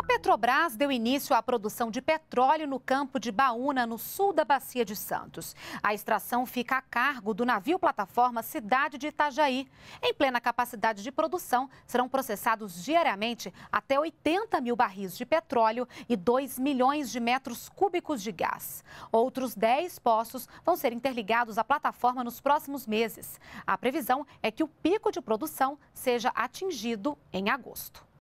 A Petrobras deu início à produção de petróleo no campo de Baúna, no sul da Bacia de Santos. A extração fica a cargo do navio plataforma Cidade de Itajaí. Em plena capacidade de produção, serão processados diariamente até 80 mil barris de petróleo e 2 milhões de metros cúbicos de gás. Outros 10 poços vão ser interligados à plataforma nos próximos meses. A previsão é que o pico de produção seja atingido em agosto.